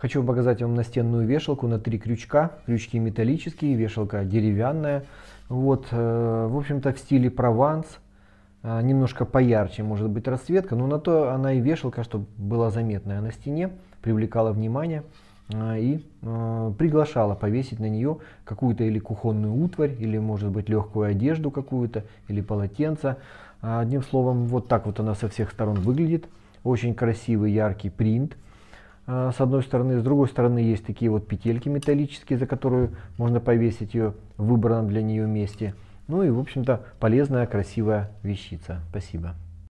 Хочу показать вам настенную вешалку на три крючка. Крючки металлические, вешалка деревянная. Вот, э, в общем-то, в стиле Прованс. Э, немножко поярче может быть расцветка, но на то она и вешалка, чтобы была заметная на стене, привлекала внимание э, и приглашала повесить на нее какую-то или кухонную утварь, или, может быть, легкую одежду какую-то, или полотенце. Одним словом, вот так вот она со всех сторон выглядит. Очень красивый, яркий принт. А, с одной стороны. С другой стороны есть такие вот петельки металлические, за которую можно повесить ее в выбранном для нее месте. Ну и, в общем-то, полезная, красивая вещица. Спасибо.